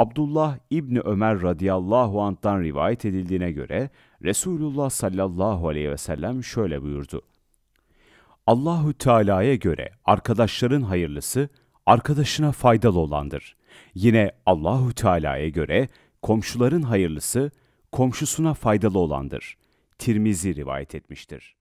Abdullah İbni Ömer radıyallahu anh'tan rivayet edildiğine göre Resulullah sallallahu aleyhi ve sellem şöyle buyurdu. Allahü Teala'ya göre arkadaşların hayırlısı arkadaşına faydalı olandır. Yine Allahü Teala'ya göre komşuların hayırlısı komşusuna faydalı olandır. Tirmizi rivayet etmiştir.